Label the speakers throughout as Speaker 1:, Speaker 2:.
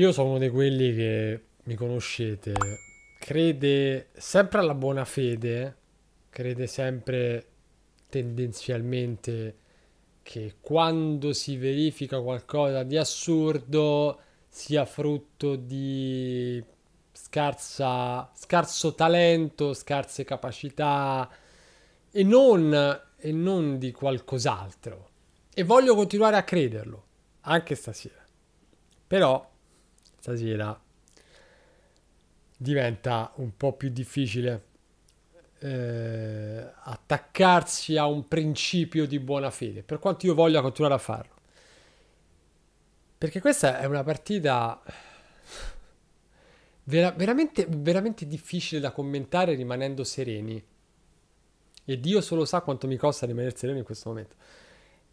Speaker 1: Io sono uno di quelli che mi conoscete, crede sempre alla buona fede, crede sempre tendenzialmente che quando si verifica qualcosa di assurdo sia frutto di scarsa, scarso talento, scarse capacità e non, e non di qualcos'altro. E voglio continuare a crederlo, anche stasera. Però stasera diventa un po' più difficile eh, attaccarsi a un principio di buona fede, per quanto io voglia continuare a farlo. Perché questa è una partita vera- veramente, veramente difficile da commentare rimanendo sereni. E Dio solo sa quanto mi costa rimanere sereno in questo momento.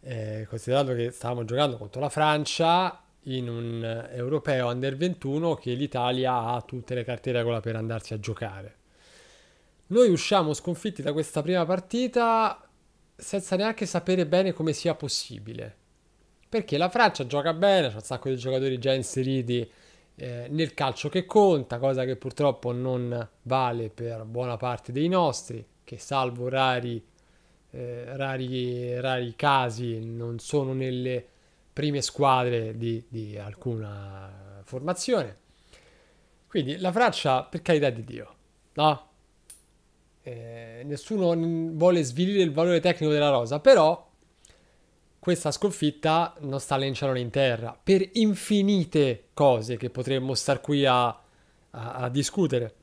Speaker 1: Eh, considerato che stavamo giocando contro la Francia in un europeo under 21 che l'Italia ha tutte le carte regola per andarsi a giocare. Noi usciamo sconfitti da questa prima partita senza neanche sapere bene come sia possibile. Perché la Francia gioca bene, c'è un sacco di giocatori già inseriti eh, nel calcio che conta, cosa che purtroppo non vale per buona parte dei nostri, che salvo rari, eh, rari, rari casi non sono nelle prime squadre di, di alcuna formazione. Quindi la Francia, per carità di Dio, no? Eh, nessuno vuole svilire il valore tecnico della rosa, però questa sconfitta non sta lanciando in terra per infinite cose che potremmo star qui a, a, a discutere.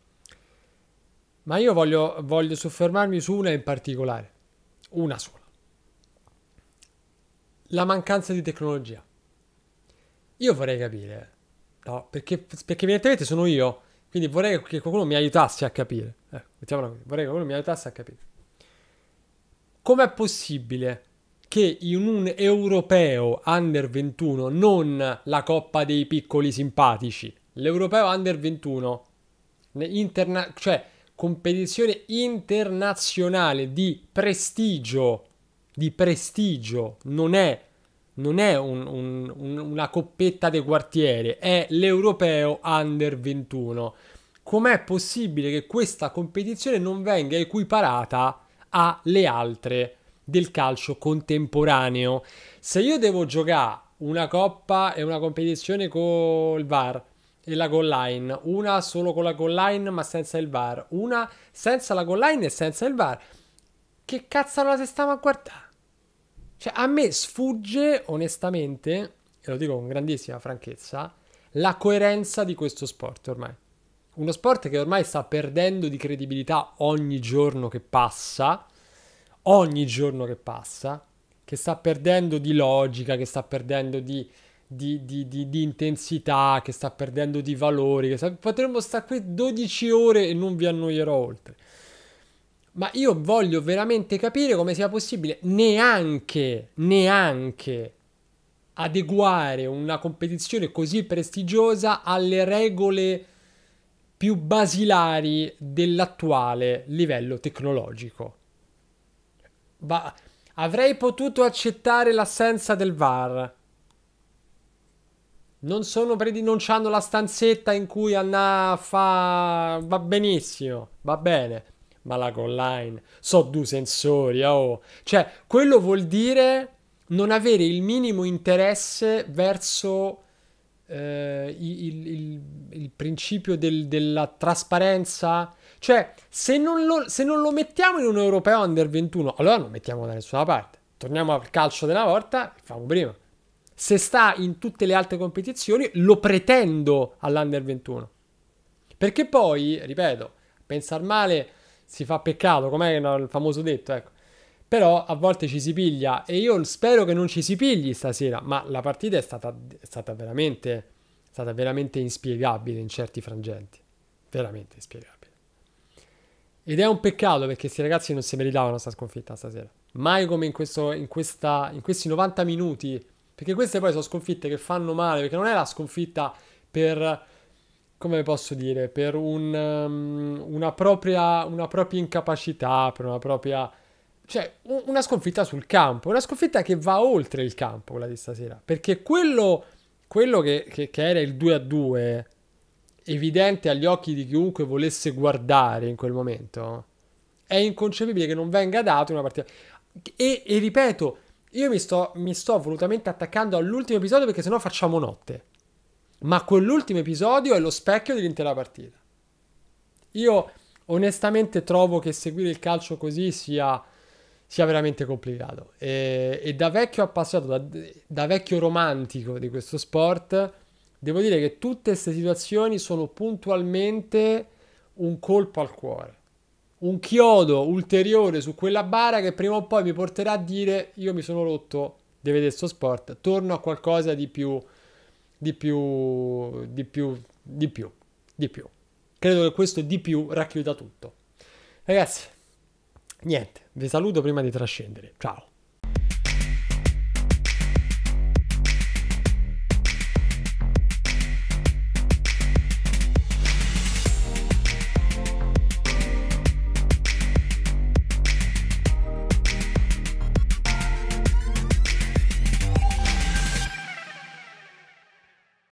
Speaker 1: Ma io voglio, voglio soffermarmi su una in particolare, una sola la mancanza di tecnologia. Io vorrei capire, no? Perché, perché evidentemente sono io, quindi vorrei che qualcuno mi aiutasse a capire. Eh, mettiamola così, vorrei che qualcuno mi aiutasse a capire. Com'è possibile che in un europeo under 21, non la coppa dei piccoli simpatici, l'europeo under 21, interna- cioè competizione internazionale di prestigio di prestigio, non è, non è un, un, un, una coppetta del quartiere, è l'europeo under 21. Com'è possibile che questa competizione non venga equiparata alle altre del calcio contemporaneo? Se io devo giocare una coppa e una competizione con il VAR, e la goal line, una solo con la goal line ma senza il VAR, una senza la goal line e senza il VAR. Che cazzo la stiamo a guardare? Cioè, a me sfugge, onestamente, e lo dico con grandissima franchezza, la coerenza di questo sport ormai. Uno sport che ormai sta perdendo di credibilità ogni giorno che passa, ogni giorno che passa, che sta perdendo di logica, che sta perdendo di, di, di, di intensità, che sta perdendo di valori. Sta... Potremmo stare qui 12 ore e non vi annoierò oltre. Ma io voglio veramente capire come sia possibile neanche, neanche adeguare una competizione così prestigiosa alle regole più basilari dell'attuale livello tecnologico. Ma avrei potuto accettare l'assenza del VAR. Non sono predi, non hanno la stanzetta in cui Anna fa. Va benissimo, va bene. Malaga Online, so due sensori, ah, oh. Cioè, quello vuol dire non avere il minimo interesse verso eh, il, il, il, principio del, della trasparenza. Cioè, se non, lo, se non, lo, mettiamo in un europeo under 21, allora non mettiamo da nessuna parte. Torniamo al calcio della volta, facciamo prima. Se sta in tutte le altre competizioni, lo pretendo all'under 21. Perché poi, ripeto, pensar male si fa peccato, com'è il famoso detto, ecco. Però a volte ci si piglia e io spero che non ci si pigli stasera, ma la partita è stata, è stata veramente, è stata veramente inspiegabile in certi frangenti, veramente inspiegabile. Ed è un peccato perché questi ragazzi non si meritavano questa sconfitta stasera. Mai come in, questo, in, questa, in questi 90 minuti, perché queste poi sono sconfitte che fanno male, perché non è la sconfitta per come posso dire, per un, um, una, propria, una, propria, incapacità, per una propria... Cioè, una sconfitta sul campo, una sconfitta che va oltre il campo quella di stasera, perché quello, quello che, che, che era il 2 a 2, evidente agli occhi di chiunque volesse guardare in quel momento, è inconcepibile che non venga dato una partita. E, e ripeto, io mi sto, mi sto volutamente attaccando all'ultimo episodio perché sennò facciamo notte ma quell'ultimo episodio è lo specchio dell'intera partita. Io onestamente trovo che seguire il calcio così sia, sia veramente complicato. E, e, da vecchio appassionato, da, da, vecchio romantico di questo sport, devo dire che tutte queste situazioni sono puntualmente un colpo al cuore. Un chiodo ulteriore su quella bara che prima o poi mi porterà a dire io mi sono rotto di vedere questo sport, torno a qualcosa di più di più, di più, di più, di più. Credo che questo di più racchiuda tutto. Ragazzi, niente, vi saluto prima di trascendere. Ciao.